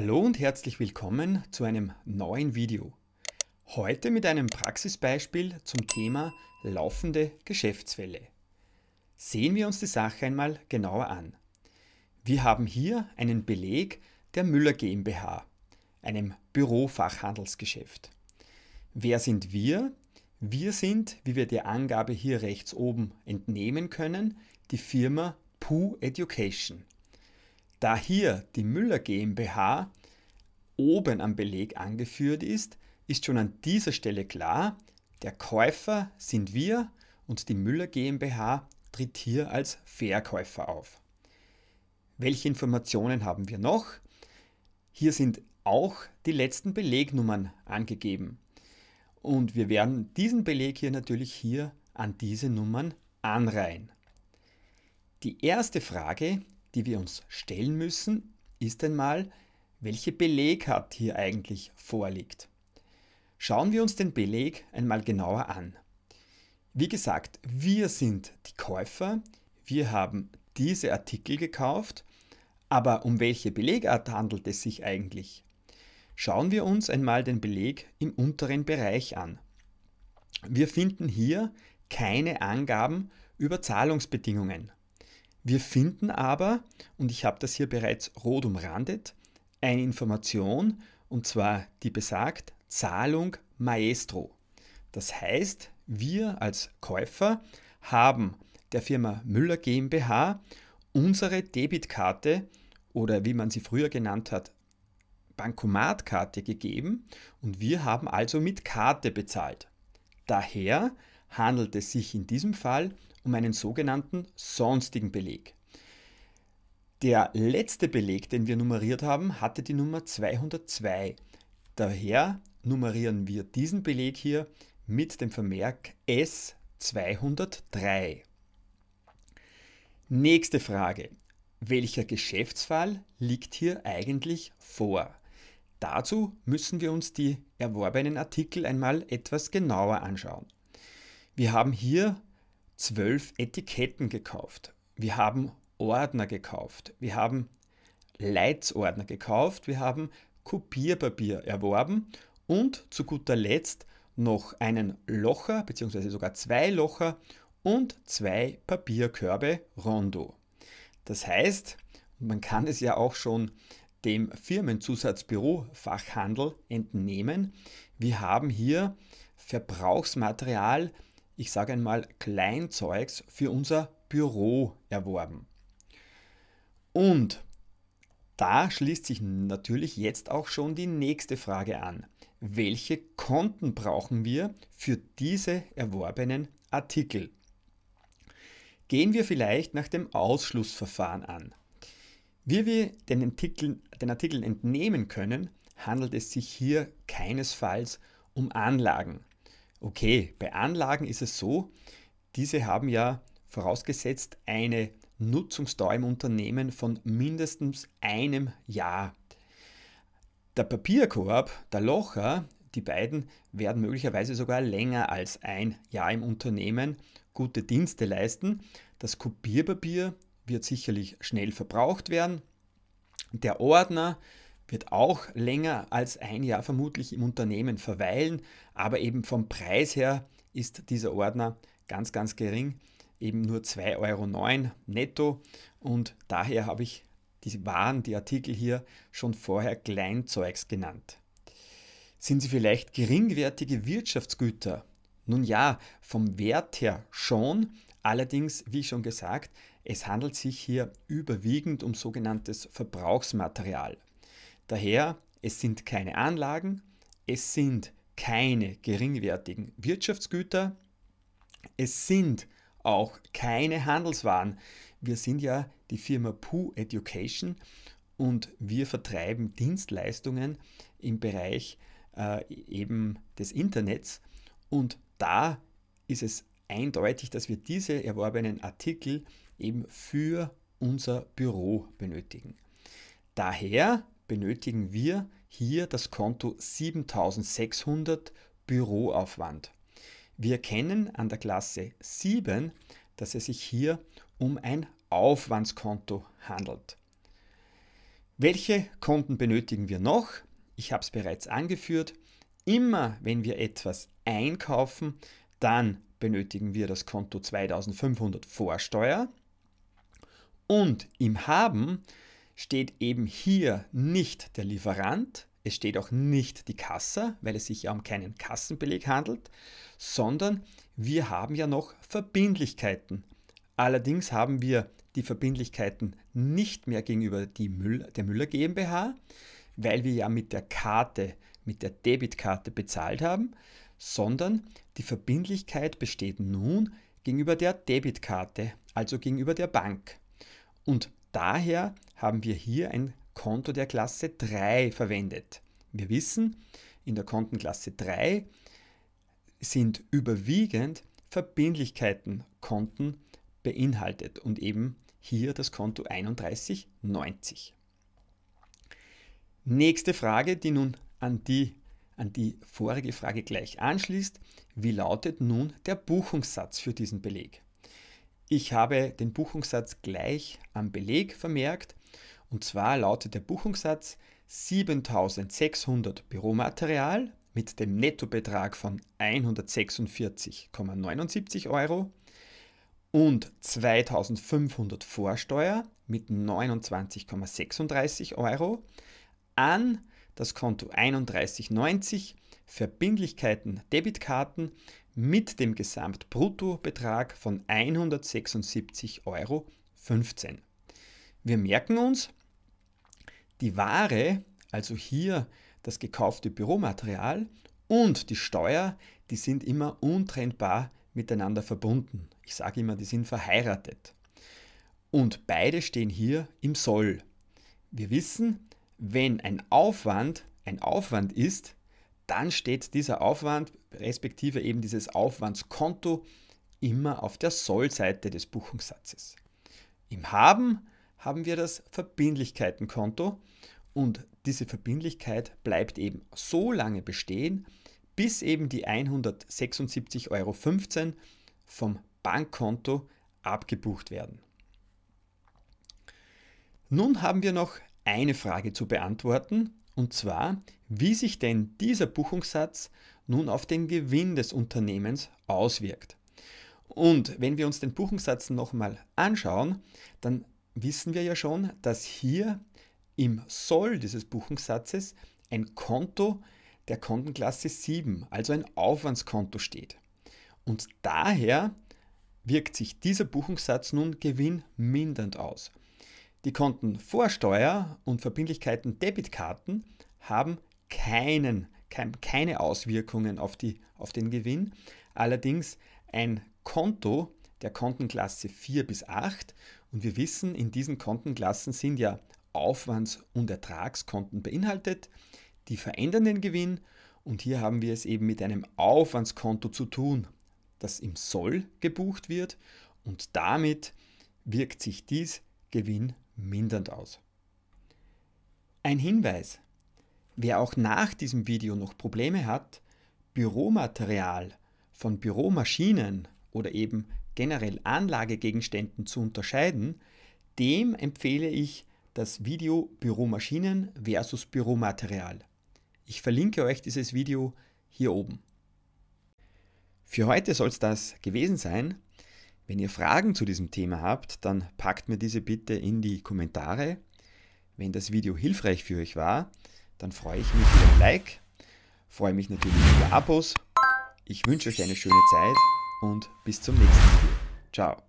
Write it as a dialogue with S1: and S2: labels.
S1: Hallo und herzlich willkommen zu einem neuen Video. Heute mit einem Praxisbeispiel zum Thema laufende Geschäftsfälle. Sehen wir uns die Sache einmal genauer an. Wir haben hier einen Beleg der Müller GmbH, einem Bürofachhandelsgeschäft. Wer sind wir? Wir sind, wie wir der Angabe hier rechts oben entnehmen können, die Firma Poo Education da hier die Müller GmbH oben am Beleg angeführt ist, ist schon an dieser Stelle klar, der Käufer sind wir und die Müller GmbH tritt hier als Verkäufer auf. Welche Informationen haben wir noch? Hier sind auch die letzten Belegnummern angegeben. Und wir werden diesen Beleg hier natürlich hier an diese Nummern anreihen. Die erste Frage die wir uns stellen müssen, ist einmal, welche Belegart hier eigentlich vorliegt. Schauen wir uns den Beleg einmal genauer an. Wie gesagt, wir sind die Käufer, wir haben diese Artikel gekauft, aber um welche Belegart handelt es sich eigentlich? Schauen wir uns einmal den Beleg im unteren Bereich an. Wir finden hier keine Angaben über Zahlungsbedingungen. Wir finden aber, und ich habe das hier bereits rot umrandet, eine Information, und zwar die besagt Zahlung Maestro. Das heißt, wir als Käufer haben der Firma Müller GmbH unsere Debitkarte oder wie man sie früher genannt hat, Bankomatkarte gegeben und wir haben also mit Karte bezahlt. Daher handelt es sich in diesem Fall um um einen sogenannten sonstigen Beleg. Der letzte Beleg, den wir nummeriert haben, hatte die Nummer 202. Daher nummerieren wir diesen Beleg hier mit dem Vermerk S203. Nächste Frage. Welcher Geschäftsfall liegt hier eigentlich vor? Dazu müssen wir uns die erworbenen Artikel einmal etwas genauer anschauen. Wir haben hier zwölf Etiketten gekauft. Wir haben Ordner gekauft. Wir haben Leitsordner gekauft. Wir haben Kopierpapier erworben und zu guter Letzt noch einen Locher bzw. sogar zwei Locher und zwei Papierkörbe Rondo. Das heißt, man kann es ja auch schon dem Firmenzusatzbürofachhandel entnehmen. Wir haben hier Verbrauchsmaterial ich sage einmal, Kleinzeugs für unser Büro erworben. Und da schließt sich natürlich jetzt auch schon die nächste Frage an. Welche Konten brauchen wir für diese erworbenen Artikel? Gehen wir vielleicht nach dem Ausschlussverfahren an. Wie wir den Artikeln, den Artikeln entnehmen können, handelt es sich hier keinesfalls um Anlagen. Okay, bei Anlagen ist es so, diese haben ja vorausgesetzt eine Nutzungsdauer im Unternehmen von mindestens einem Jahr. Der Papierkorb, der Locher, die beiden werden möglicherweise sogar länger als ein Jahr im Unternehmen gute Dienste leisten. Das Kopierpapier wird sicherlich schnell verbraucht werden. Der Ordner, wird auch länger als ein Jahr vermutlich im Unternehmen verweilen, aber eben vom Preis her ist dieser Ordner ganz, ganz gering, eben nur 2,09 Euro netto und daher habe ich die Waren, die Artikel hier schon vorher Kleinzeugs genannt. Sind sie vielleicht geringwertige Wirtschaftsgüter? Nun ja, vom Wert her schon, allerdings, wie schon gesagt, es handelt sich hier überwiegend um sogenanntes Verbrauchsmaterial. Daher, es sind keine Anlagen, es sind keine geringwertigen Wirtschaftsgüter, es sind auch keine Handelswaren. Wir sind ja die Firma Pooh Education und wir vertreiben Dienstleistungen im Bereich äh, eben des Internets und da ist es eindeutig, dass wir diese erworbenen Artikel eben für unser Büro benötigen. Daher benötigen wir hier das Konto 7600 Büroaufwand. Wir erkennen an der Klasse 7, dass es sich hier um ein Aufwandskonto handelt. Welche Konten benötigen wir noch? Ich habe es bereits angeführt. Immer wenn wir etwas einkaufen, dann benötigen wir das Konto 2500 Vorsteuer. Und im Haben steht eben hier nicht der Lieferant, es steht auch nicht die Kasse, weil es sich ja um keinen Kassenbeleg handelt, sondern wir haben ja noch Verbindlichkeiten. Allerdings haben wir die Verbindlichkeiten nicht mehr gegenüber Müll, der Müller GmbH, weil wir ja mit der Karte, mit der Debitkarte bezahlt haben, sondern die Verbindlichkeit besteht nun gegenüber der Debitkarte, also gegenüber der Bank. Und Daher haben wir hier ein Konto der Klasse 3 verwendet. Wir wissen, in der Kontenklasse 3 sind überwiegend Verbindlichkeitenkonten beinhaltet und eben hier das Konto 3190. Nächste Frage, die nun an die, an die vorige Frage gleich anschließt. Wie lautet nun der Buchungssatz für diesen Beleg? Ich habe den Buchungssatz gleich am Beleg vermerkt. Und zwar lautet der Buchungssatz 7600 Büromaterial mit dem Nettobetrag von 146,79 Euro und 2500 Vorsteuer mit 29,36 Euro an das Konto 3190 Verbindlichkeiten Debitkarten mit dem Gesamtbruttobetrag von 176,15 Euro. Wir merken uns, die Ware, also hier das gekaufte Büromaterial und die Steuer, die sind immer untrennbar miteinander verbunden. Ich sage immer, die sind verheiratet. Und beide stehen hier im Soll. Wir wissen, wenn ein Aufwand ein Aufwand ist, dann steht dieser Aufwand, respektive eben dieses Aufwandskonto, immer auf der Soll-Seite des Buchungssatzes. Im Haben haben wir das Verbindlichkeitenkonto und diese Verbindlichkeit bleibt eben so lange bestehen, bis eben die 176,15 Euro vom Bankkonto abgebucht werden. Nun haben wir noch eine Frage zu beantworten und zwar, wie sich denn dieser Buchungssatz nun auf den Gewinn des Unternehmens auswirkt. Und wenn wir uns den Buchungssatz nochmal anschauen, dann wissen wir ja schon, dass hier im Soll dieses Buchungssatzes ein Konto der Kontenklasse 7, also ein Aufwandskonto steht. Und daher wirkt sich dieser Buchungssatz nun gewinnmindernd aus. Die Konten Vorsteuer und Verbindlichkeiten Debitkarten haben keinen, kein, keine Auswirkungen auf, die, auf den Gewinn. Allerdings ein Konto der Kontenklasse 4 bis 8 und wir wissen, in diesen Kontenklassen sind ja Aufwands- und Ertragskonten beinhaltet, die verändern den Gewinn und hier haben wir es eben mit einem Aufwandskonto zu tun, das im Soll gebucht wird und damit wirkt sich dies Gewinn mindernd aus. Ein Hinweis. Wer auch nach diesem Video noch Probleme hat, Büromaterial von Büromaschinen oder eben generell Anlagegegenständen zu unterscheiden, dem empfehle ich das Video Büromaschinen versus Büromaterial. Ich verlinke euch dieses Video hier oben. Für heute soll es das gewesen sein. Wenn ihr Fragen zu diesem Thema habt, dann packt mir diese bitte in die Kommentare. Wenn das Video hilfreich für euch war, dann freue ich mich über ein Like, freue mich natürlich über Abos. Ich wünsche euch eine schöne Zeit und bis zum nächsten Video. Ciao.